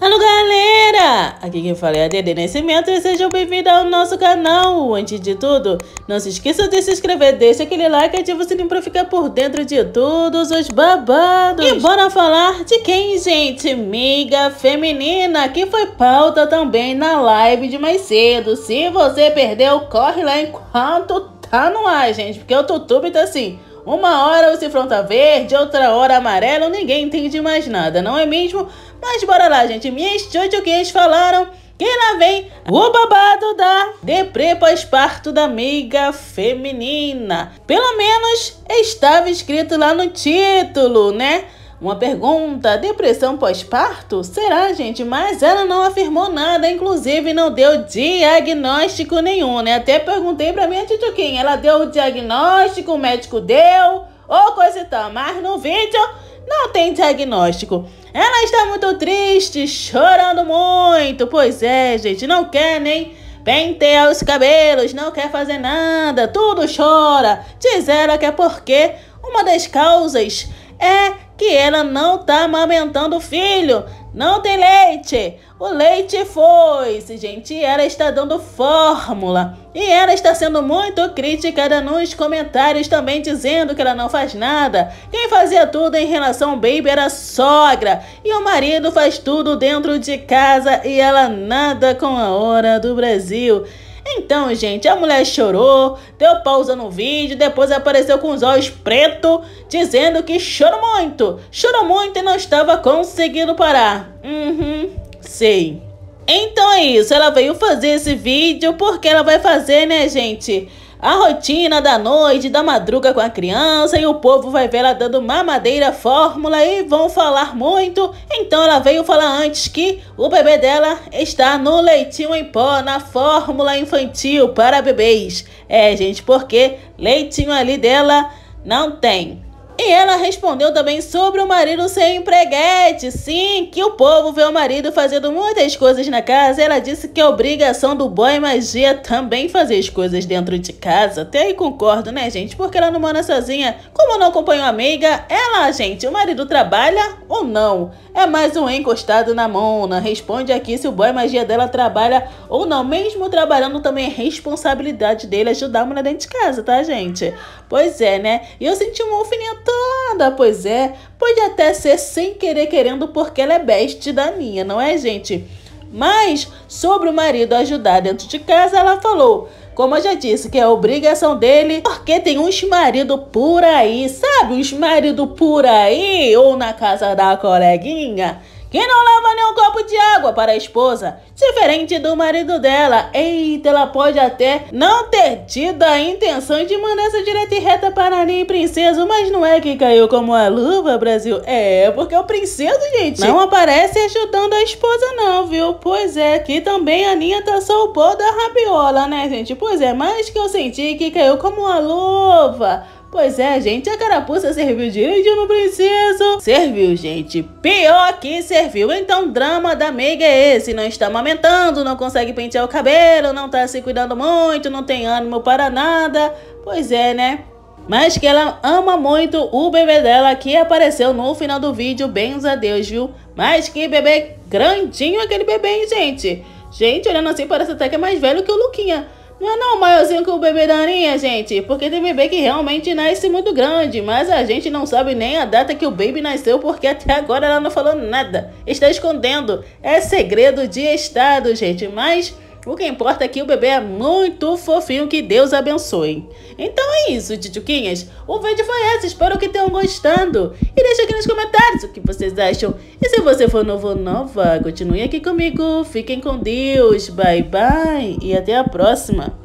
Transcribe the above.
Alô galera! Aqui quem fala é a Dede Nascimento e sejam bem-vindos ao nosso canal! Antes de tudo, não se esqueça de se inscrever, deixa aquele like e ativa o sininho pra ficar por dentro de todos os babados! E bora falar de quem, gente? Miga Feminina, que foi pauta também na live de mais cedo. Se você perdeu, corre lá enquanto tá no ar, gente, porque o YouTube tá assim... Uma hora o cifrão tá verde, outra hora amarelo, ninguém entende mais nada, não é mesmo? Mas bora lá, gente. Minhas tioquinhas falaram que lá vem o babado da deprê pós-parto da amiga feminina. Pelo menos estava escrito lá no título, né? Uma pergunta: depressão pós-parto? Será, gente? Mas ela não afirmou nada, inclusive não deu diagnóstico nenhum, né? Até perguntei pra minha tituquinha: ela deu o diagnóstico, o médico deu, ou coisa e tal. Mas no vídeo não tem diagnóstico. Ela está muito triste, chorando muito. Pois é, gente, não quer nem pentear os cabelos, não quer fazer nada, tudo chora. Diz ela que é porque uma das causas é que ela não tá amamentando o filho. Não tem leite. O leite foi. -se, gente, ela está dando fórmula. E ela está sendo muito criticada nos comentários também, dizendo que ela não faz nada. Quem fazia tudo em relação ao baby era a sogra. E o marido faz tudo dentro de casa e ela nada com a hora do Brasil. Então, gente, a mulher chorou, deu pausa no vídeo, depois apareceu com os olhos pretos, dizendo que chorou muito, chorou muito e não estava conseguindo parar. Uhum, sei. Então é isso, ela veio fazer esse vídeo porque ela vai fazer, né, gente? A rotina da noite, da madruga com a criança e o povo vai ver ela dando mamadeira fórmula e vão falar muito. Então ela veio falar antes que o bebê dela está no leitinho em pó, na fórmula infantil para bebês. É, gente, porque leitinho ali dela não tem. E ela respondeu também sobre o marido ser empreguete. Sim, que o povo vê o marido fazendo muitas coisas na casa. Ela disse que é obrigação do boy magia também fazer as coisas dentro de casa. Até aí concordo, né, gente? Porque ela não mora sozinha. Como não acompanhou a amiga, ela, gente, o marido trabalha ou não? É mais um encostado na mona. Responde aqui se o boy magia dela trabalha ou não. Mesmo trabalhando, também é responsabilidade dele ajudar a mulher dentro de casa, tá, gente? Pois é, né? E eu senti uma alfineta toda, pois é. Pode até ser sem querer querendo porque ela é best da Aninha, não é, gente? Mas sobre o marido ajudar dentro de casa, ela falou. Como eu já disse, que é obrigação dele, porque tem uns marido por aí, sabe? Uns marido por aí, ou na casa da coleguinha, que não leva nem um copo de água para a esposa, diferente do marido dela. Eita, ela pode até não ter tido a intenção de mandar essa direta e reta para nem princesa, mas não é que caiu como a luva, Brasil. É, porque o princeso, gente, não aparece ajudando a esposa não, viu? Pois é, aqui também a Aninha tá só o pó da rabiola, né, gente? Pois é, mas que eu senti que caiu como uma luva. Pois é, gente, a carapuça serviu direito no princeso. Serviu, gente. Pior que serviu. Então, drama da amiga é esse. Não está amamentando, não consegue pentear o cabelo, não está se cuidando muito, não tem ânimo para nada. Pois é, né? Mas que ela ama muito o bebê dela que apareceu no final do vídeo, bens a Deus, viu? Mas que bebê grandinho aquele bebê, hein, gente? Gente, olhando assim, parece até que é mais velho que o Luquinha. Não é não maiorzinho que o bebê da Aninha, gente, porque tem bebê que realmente nasce muito grande, mas a gente não sabe nem a data que o baby nasceu, porque até agora ela não falou nada. Está escondendo. É segredo de Estado, gente, mas... O que importa é que o bebê é muito fofinho, que Deus abençoe. Então é isso, titiquinhas. O vídeo foi esse, espero que tenham gostado. E deixa aqui nos comentários o que vocês acham. E se você for novo ou nova, continue aqui comigo. Fiquem com Deus. Bye bye e até a próxima.